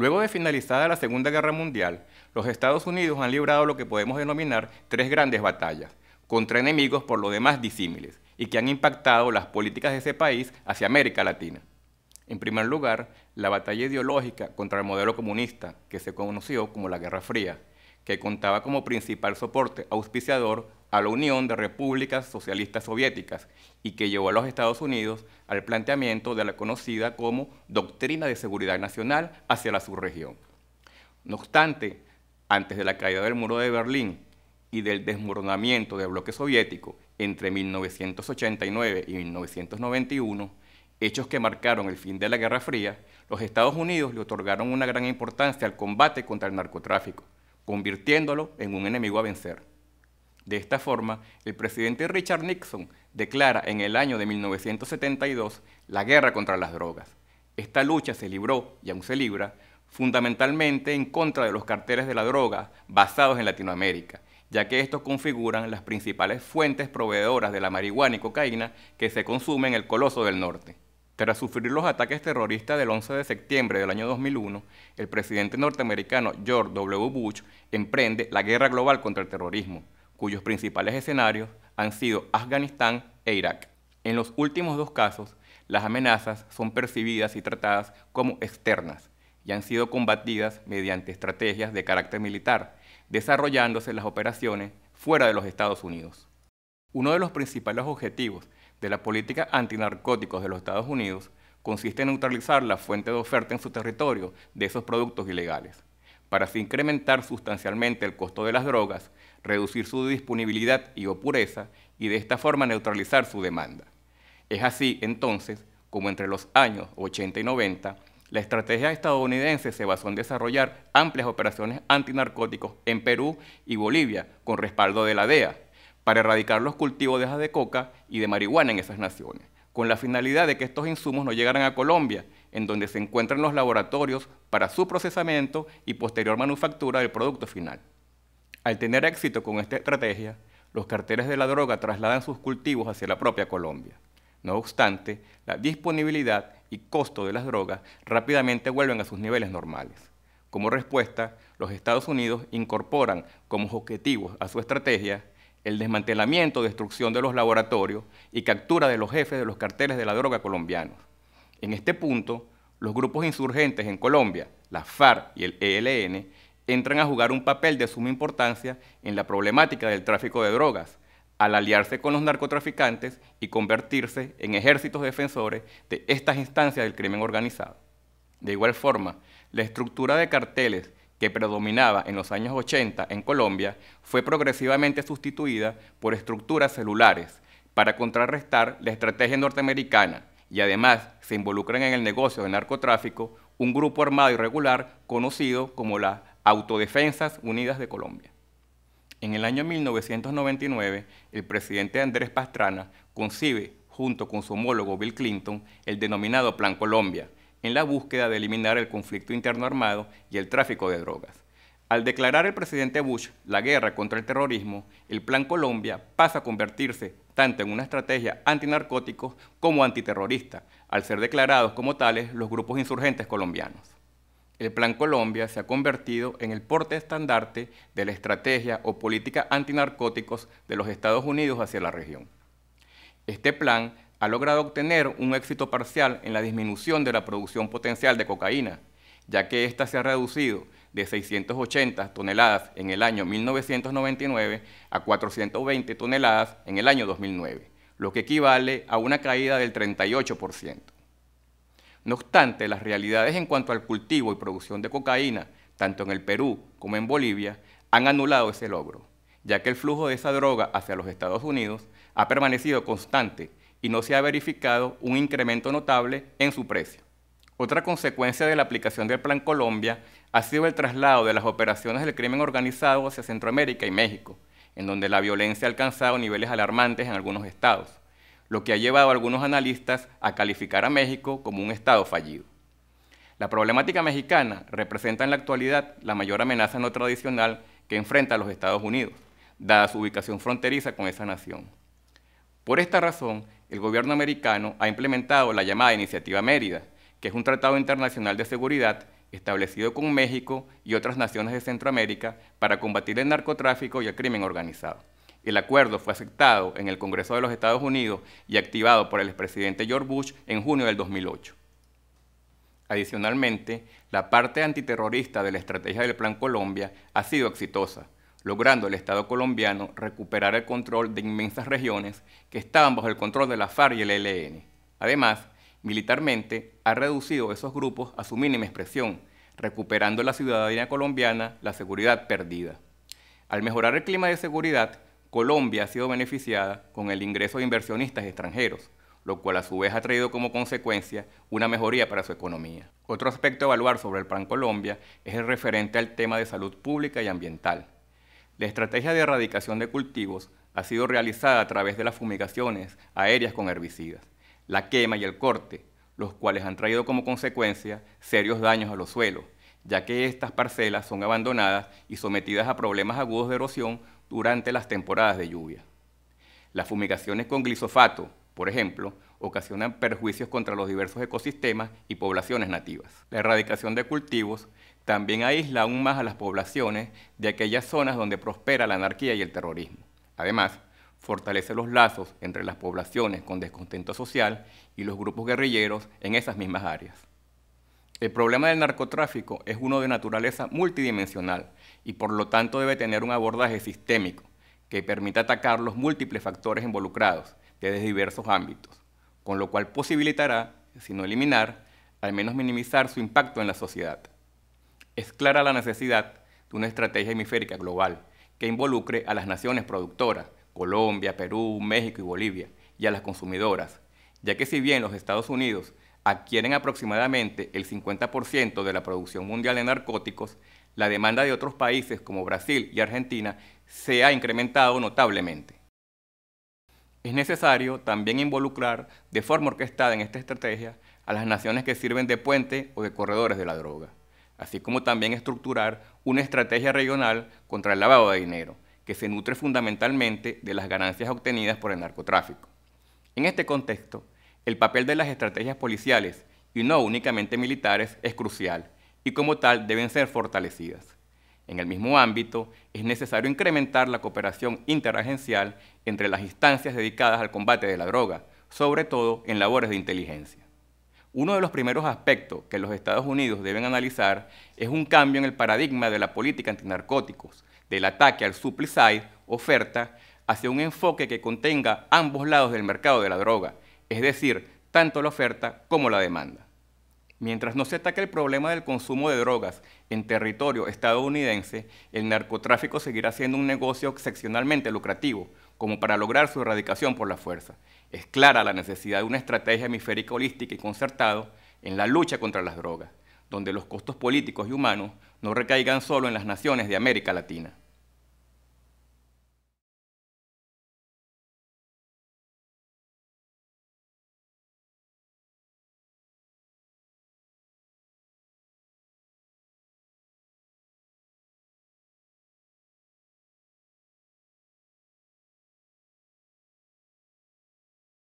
Luego de finalizada la Segunda Guerra Mundial, los Estados Unidos han librado lo que podemos denominar tres grandes batallas, contra enemigos por lo demás disímiles, y que han impactado las políticas de ese país hacia América Latina. En primer lugar, la batalla ideológica contra el modelo comunista, que se conoció como la Guerra Fría, que contaba como principal soporte auspiciador a la Unión de Repúblicas Socialistas Soviéticas y que llevó a los Estados Unidos al planteamiento de la conocida como Doctrina de Seguridad Nacional hacia la subregión. No obstante, antes de la caída del muro de Berlín y del desmoronamiento del bloque soviético entre 1989 y 1991, hechos que marcaron el fin de la Guerra Fría, los Estados Unidos le otorgaron una gran importancia al combate contra el narcotráfico, convirtiéndolo en un enemigo a vencer. De esta forma, el presidente Richard Nixon declara en el año de 1972 la guerra contra las drogas. Esta lucha se libró, y aún se libra, fundamentalmente en contra de los carteles de la droga basados en Latinoamérica, ya que estos configuran las principales fuentes proveedoras de la marihuana y cocaína que se consumen en el Coloso del Norte. Tras sufrir los ataques terroristas del 11 de septiembre del año 2001, el presidente norteamericano George W. Bush emprende la guerra global contra el terrorismo, cuyos principales escenarios han sido Afganistán e Irak. En los últimos dos casos, las amenazas son percibidas y tratadas como externas y han sido combatidas mediante estrategias de carácter militar, desarrollándose las operaciones fuera de los Estados Unidos. Uno de los principales objetivos de la política antinarcóticos de los Estados Unidos consiste en neutralizar la fuente de oferta en su territorio de esos productos ilegales, para así incrementar sustancialmente el costo de las drogas reducir su disponibilidad y o pureza y de esta forma neutralizar su demanda. Es así, entonces, como entre los años 80 y 90, la estrategia estadounidense se basó en desarrollar amplias operaciones antinarcóticos en Perú y Bolivia con respaldo de la DEA para erradicar los cultivos de hojas de coca y de marihuana en esas naciones, con la finalidad de que estos insumos no llegaran a Colombia, en donde se encuentran los laboratorios para su procesamiento y posterior manufactura del producto final. Al tener éxito con esta estrategia, los carteles de la droga trasladan sus cultivos hacia la propia Colombia. No obstante, la disponibilidad y costo de las drogas rápidamente vuelven a sus niveles normales. Como respuesta, los Estados Unidos incorporan como objetivos a su estrategia el desmantelamiento, destrucción de los laboratorios y captura de los jefes de los carteles de la droga colombianos. En este punto, los grupos insurgentes en Colombia, la FARC y el ELN, entran a jugar un papel de suma importancia en la problemática del tráfico de drogas, al aliarse con los narcotraficantes y convertirse en ejércitos defensores de estas instancias del crimen organizado. De igual forma, la estructura de carteles que predominaba en los años 80 en Colombia fue progresivamente sustituida por estructuras celulares para contrarrestar la estrategia norteamericana y además se involucran en el negocio del narcotráfico un grupo armado irregular conocido como la Autodefensas Unidas de Colombia. En el año 1999, el presidente Andrés Pastrana concibe, junto con su homólogo Bill Clinton, el denominado Plan Colombia, en la búsqueda de eliminar el conflicto interno armado y el tráfico de drogas. Al declarar el presidente Bush la guerra contra el terrorismo, el Plan Colombia pasa a convertirse tanto en una estrategia antinarcóticos como antiterrorista, al ser declarados como tales los grupos insurgentes colombianos el Plan Colombia se ha convertido en el porte estandarte de la estrategia o política antinarcóticos de los Estados Unidos hacia la región. Este plan ha logrado obtener un éxito parcial en la disminución de la producción potencial de cocaína, ya que ésta se ha reducido de 680 toneladas en el año 1999 a 420 toneladas en el año 2009, lo que equivale a una caída del 38%. No obstante, las realidades en cuanto al cultivo y producción de cocaína, tanto en el Perú como en Bolivia, han anulado ese logro, ya que el flujo de esa droga hacia los Estados Unidos ha permanecido constante y no se ha verificado un incremento notable en su precio. Otra consecuencia de la aplicación del Plan Colombia ha sido el traslado de las operaciones del crimen organizado hacia Centroamérica y México, en donde la violencia ha alcanzado niveles alarmantes en algunos estados lo que ha llevado a algunos analistas a calificar a México como un Estado fallido. La problemática mexicana representa en la actualidad la mayor amenaza no tradicional que enfrenta a los Estados Unidos, dada su ubicación fronteriza con esa nación. Por esta razón, el gobierno americano ha implementado la llamada Iniciativa Mérida, que es un tratado internacional de seguridad establecido con México y otras naciones de Centroamérica para combatir el narcotráfico y el crimen organizado. El acuerdo fue aceptado en el Congreso de los Estados Unidos y activado por el expresidente George Bush en junio del 2008. Adicionalmente, la parte antiterrorista de la estrategia del Plan Colombia ha sido exitosa, logrando el Estado colombiano recuperar el control de inmensas regiones que estaban bajo el control de la FARC y el ELN. Además, militarmente ha reducido esos grupos a su mínima expresión, recuperando la ciudadanía colombiana la seguridad perdida. Al mejorar el clima de seguridad, Colombia ha sido beneficiada con el ingreso de inversionistas extranjeros, lo cual a su vez ha traído como consecuencia una mejoría para su economía. Otro aspecto a evaluar sobre el Plan Colombia es el referente al tema de salud pública y ambiental. La estrategia de erradicación de cultivos ha sido realizada a través de las fumigaciones aéreas con herbicidas, la quema y el corte, los cuales han traído como consecuencia serios daños a los suelos, ya que estas parcelas son abandonadas y sometidas a problemas agudos de erosión durante las temporadas de lluvia. Las fumigaciones con glisofato, por ejemplo, ocasionan perjuicios contra los diversos ecosistemas y poblaciones nativas. La erradicación de cultivos también aísla aún más a las poblaciones de aquellas zonas donde prospera la anarquía y el terrorismo. Además, fortalece los lazos entre las poblaciones con descontento social y los grupos guerrilleros en esas mismas áreas. El problema del narcotráfico es uno de naturaleza multidimensional y por lo tanto debe tener un abordaje sistémico que permita atacar los múltiples factores involucrados desde diversos ámbitos, con lo cual posibilitará, si no eliminar, al menos minimizar su impacto en la sociedad. Es clara la necesidad de una estrategia hemisférica global que involucre a las naciones productoras, Colombia, Perú, México y Bolivia, y a las consumidoras, ya que si bien los Estados Unidos adquieren aproximadamente el 50% de la producción mundial de narcóticos, la demanda de otros países como Brasil y Argentina se ha incrementado notablemente. Es necesario también involucrar de forma orquestada en esta estrategia a las naciones que sirven de puente o de corredores de la droga, así como también estructurar una estrategia regional contra el lavado de dinero, que se nutre fundamentalmente de las ganancias obtenidas por el narcotráfico. En este contexto, el papel de las estrategias policiales y no únicamente militares es crucial y como tal deben ser fortalecidas. En el mismo ámbito, es necesario incrementar la cooperación interagencial entre las instancias dedicadas al combate de la droga, sobre todo en labores de inteligencia. Uno de los primeros aspectos que los Estados Unidos deben analizar es un cambio en el paradigma de la política antinarcóticos, del ataque al supply side, oferta, hacia un enfoque que contenga ambos lados del mercado de la droga es decir, tanto la oferta como la demanda. Mientras no se ataque el problema del consumo de drogas en territorio estadounidense, el narcotráfico seguirá siendo un negocio excepcionalmente lucrativo, como para lograr su erradicación por la fuerza. Es clara la necesidad de una estrategia hemisférica holística y concertada en la lucha contra las drogas, donde los costos políticos y humanos no recaigan solo en las naciones de América Latina.